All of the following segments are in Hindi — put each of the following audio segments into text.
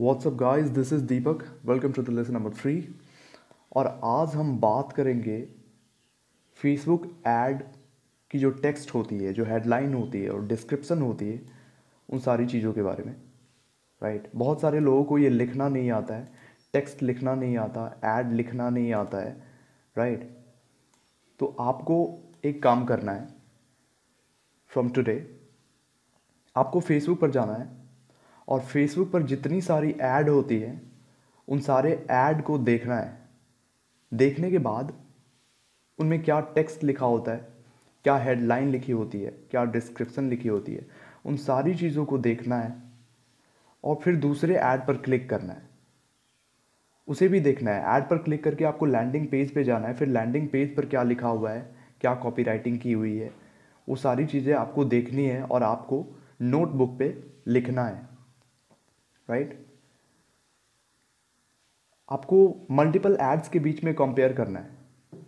WhatsApp guys this is Deepak welcome to the lesson number three और आज हम बात करेंगे फेसबुक एड की जो टेक्स्ट होती है जो हेडलाइन होती है और डिस्क्रिप्सन होती है उन सारी चीज़ों के बारे में राइट right? बहुत सारे लोगों को ये लिखना नहीं आता है टेक्स्ट लिखना नहीं आता एड लिखना नहीं आता है राइट right? तो आपको एक काम करना है फ्रॉम टुडे आपको फेसबुक पर जाना है और फेसबुक पर जितनी सारी ऐड होती है उन सारे ऐड को देखना है देखने के बाद उनमें क्या टेक्स्ट लिखा होता है क्या हेडलाइन लिखी होती है क्या डिस्क्रिप्शन लिखी होती है उन सारी चीज़ों को देखना है और फिर दूसरे ऐड पर क्लिक करना है उसे भी देखना है ऐड पर क्लिक करके आपको लैंडिंग पेज पे जाना है फिर लैंडिंग पेज पर क्या लिखा हुआ है क्या कॉपी राइटिंग की हुई है वो सारी चीज़ें आपको देखनी है और आपको नोटबुक पे लिखना है राइट आपको मल्टीपल एड्स के बीच में कंपेयर करना है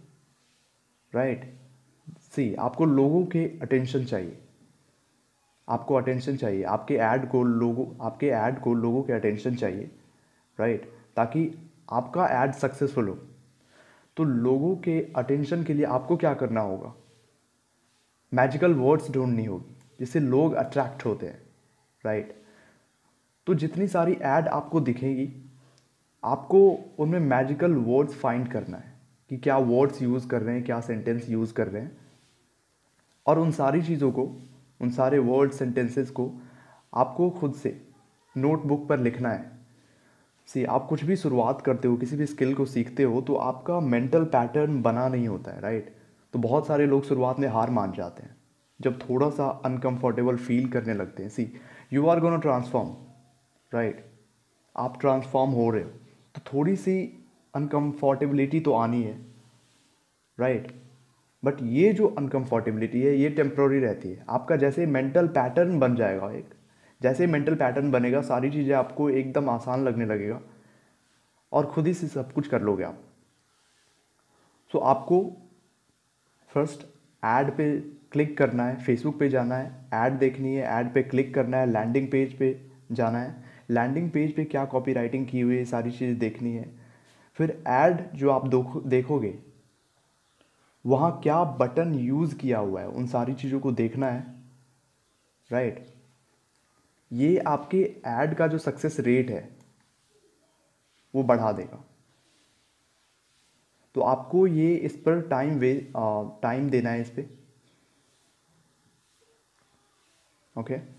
राइट सी आपको लोगों के अटेंशन चाहिए आपको अटेंशन चाहिए आपके ऐड को लोगों आपके ऐड को लोगों के अटेंशन चाहिए राइट ताकि आपका ऐड सक्सेसफुल हो तो लोगों के अटेंशन के लिए आपको क्या करना होगा मैजिकल वर्ड्स ढूंढनी होगी जिससे लोग अट्रैक्ट होते हैं राइट तो जितनी सारी ऐड आपको दिखेगी आपको उनमें मैजिकल वर्ड्स फाइंड करना है कि क्या वर्ड्स यूज़ कर रहे हैं क्या सेंटेंस यूज़ कर रहे हैं और उन सारी चीज़ों को उन सारे वर्ड सेंटेंसेस को आपको खुद से नोटबुक पर लिखना है सी आप कुछ भी शुरुआत करते हो किसी भी स्किल को सीखते हो तो आपका मेंटल पैटर्न बना नहीं होता है राइट तो बहुत सारे लोग शुरुआत में हार मान जाते हैं जब थोड़ा सा अनकम्फर्टेबल फील करने लगते हैं see you are gonna transform right आप ट्रांसफॉर्म हो रहे हो तो थोड़ी सी अनकम्फर्टेबिलिटी तो आनी है राइट बट ये जो अनकम्फर्टेबिलिटी है ये टेम्प्रोरी रहती है आपका जैसे मेंटल पैटर्न बन जाएगा एक जैसे मेंटल पैटर्न बनेगा सारी चीज़ें आपको एकदम आसान लगने लगेगा और खुद ही से सब कुछ कर लोगे आप सो so, आपको फर्स्ट ऐड पे क्लिक करना है फेसबुक पे जाना है ऐड देखनी है ऐड पे क्लिक करना है लैंडिंग पेज पे जाना है लैंडिंग पेज पे क्या कॉपी राइटिंग की हुई है सारी चीज़ देखनी है फिर एड जो आप देखोगे वहाँ क्या बटन यूज़ किया हुआ है उन सारी चीज़ों को देखना है राइट right? ये आपके एड का जो सक्सेस रेट है वो बढ़ा देगा तो आपको ये इस पर टाइम वे टाइम देना है इस पर ओके okay?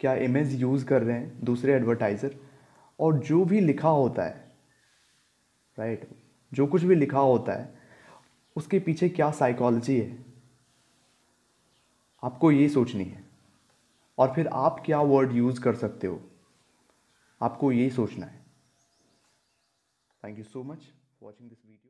क्या इमेज यूज़ कर रहे हैं दूसरे एडवर्टाइज़र और जो भी लिखा होता है राइट right? जो कुछ भी लिखा होता है उसके पीछे क्या साइकोलॉजी है आपको ये सोचनी है और फिर आप क्या वर्ड यूज़ कर सकते हो आपको ये सोचना है thank you so much watching this video